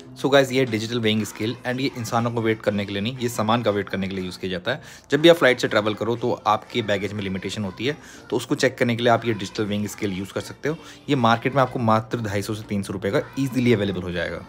सो so guys ये digital weighing scale and ये इंसानों को वेट करने के लिए नहीं ये सामान का वेट करने के लिए यूज़ किया जाता है जब भी आप फ्लाइट से ट्रैवल करो तो आपके बैगेज में लिमिटेशन होती है तो उसको चेक करने के लिए आप ये डिजिटल वेइंग स्केल यूज़ कर सकते हो ये मार्केट में आपको मात्र ढाई सौ से तीन सौ रुपये का ईजिली अवेलेबल हो जाएगा